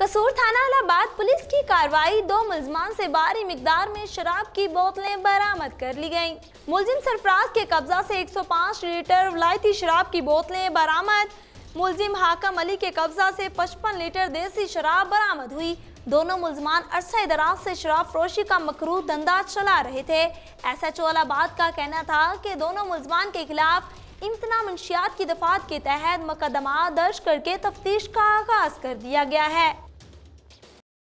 कसूर थाना इलाहाबाद पुलिस की कार्रवाई दो मुलजमान से भारी मकदार में शराब की बोतलें बरामद कर ली गयी मुलजिम सरफराज के कब्जा से 105 लीटर वलायती शराब की बोतलें बरामद मुलजिम हाकम अली के कब्जा से 55 लीटर देसी शराब बरामद हुई दोनों मुलजमान अरसा दराज से शराब फरोशी का मकरू धंधा चला रहे थे एस एच ओलाबाद का कहना था कि दोनों मुलजमान के खिलाफ इम्तना मंशियात की दफात के तहत मुकदमा दर्ज करके तफ्तीश का आगाज कर दिया गया है